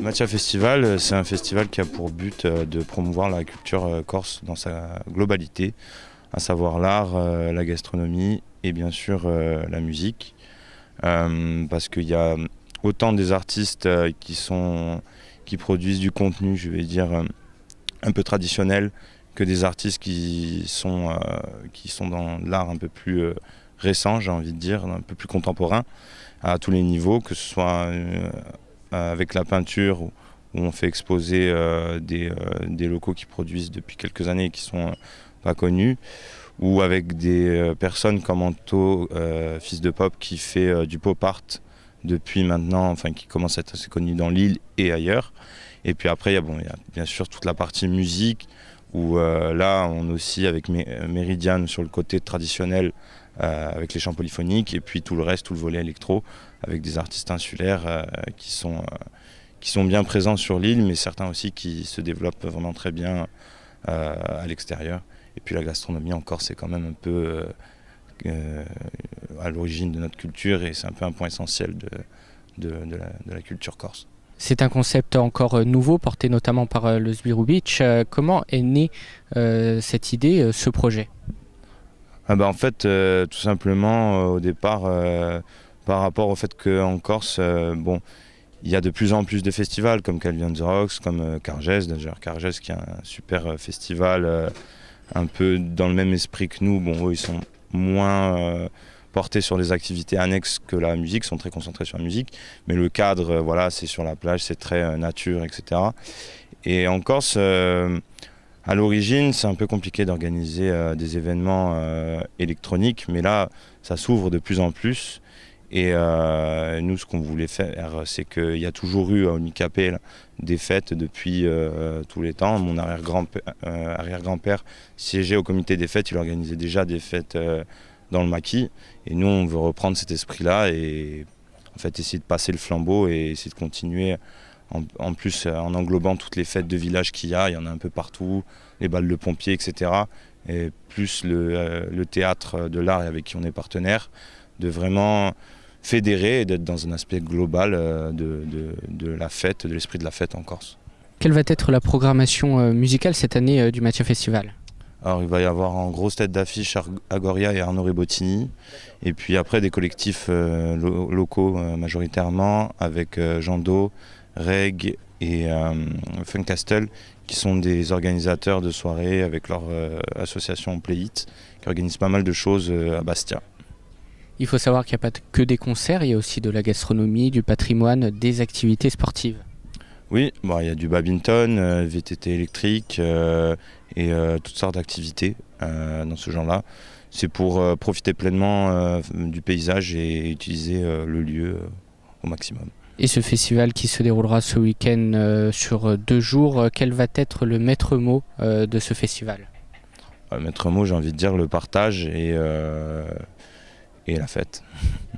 Matcha Festival, euh, c'est un festival qui a pour but euh, de promouvoir la culture euh, corse dans sa globalité, à savoir l'art, la gastronomie et bien sûr la musique. Parce qu'il y a autant des artistes qui, sont, qui produisent du contenu, je vais dire, un peu traditionnel, que des artistes qui sont, qui sont dans l'art un peu plus récent, j'ai envie de dire, un peu plus contemporain, à tous les niveaux, que ce soit euh, avec la peinture où, on fait exposer euh, euh, des, locaux qui produisent depuis quelques années et qui sont pas connus ou avec des personnes comme Anto, fils de pop, qui fait du pop art depuis maintenant, enfin qui commence à être assez connu dans l'île et ailleurs. Et puis après, il y, a, bien sûr toute la partie musique, où là, on aussi avec Méridiane sur le côté traditionnel euh, avec les champs polyphoniques, et puis tout le reste, tout le volet électro, avec des artistes insulaires euh, euh, qui, sont, bien présents sur l'île, mais certains aussi qui se développent vraiment très bien à l'extérieur. Et puis la gastronomie en Corse est quand même un peu à l'origine de notre culture, et c'est un peu un point essentiel de, la, culture corse. C'est un concept encore nouveau, porté notamment par le Zbirubic. Beach. Comment est née cette idée, ce projet ah bah, en fait, euh, tout simplement, euh, au départ, euh, par rapport au fait qu'en Corse, bon, il y a de plus en plus de festivals comme Calvin Rocks, comme Carges, d'ailleurs Carges qui est un super festival un peu dans le même esprit que nous. Bon, ils sont moins portés sur les activités annexes que la musique, sont très concentrés sur la musique, mais le cadre, voilà, c'est sur la plage, c'est très nature, etc. Et en Corse, à l'origine, c'est un peu compliqué d'organiser euh, des événements euh, électroniques, mais là, ça s'ouvre de plus en plus. Et euh, nous, ce qu'on voulait faire, c'est qu'il y a toujours eu à Onicapé des fêtes depuis tous les temps. Mon arrière-grand-père siégeait au comité des fêtes, il organisait déjà des fêtes dans le maquis. Et nous, on veut reprendre cet esprit-là et en fait essayer de passer le flambeau et essayer de continuer en, plus, euh, en englobant toutes les fêtes de village qu'il y a, il y en a un peu partout, les balles de pompiers, etc. Et plus euh, le, théâtre de l'art avec qui on est partenaire, de vraiment fédérer et d'être dans un aspect global euh, de, la fête, de l'esprit de la fête en Corse. Quelle va être la programmation musicale cette année du Mathieu Festival alors il va y avoir en grosse tête d'affiche Agoria et Arnaud Ribottini. Et puis après des collectifs locaux majoritairement avec Jean Do, Reg et euh, Funcastle, qui sont des organisateurs de soirées avec leur euh, association It qui organise pas mal de choses euh, à Bastia. Il faut savoir qu'il n'y a pas que des concerts, il y a aussi de la gastronomie, du patrimoine, des activités sportives. Oui, bah, il y a du badminton, VTT électrique et toutes sortes d'activités dans ce genre-là. C'est pour profiter pleinement du paysage et utiliser le lieu au maximum et ce festival qui se déroulera ce week-end euh, sur deux jours. Euh, quel va être le maître mot euh, de ce festival Maître mot, j'ai envie de dire le partage et, et la fête.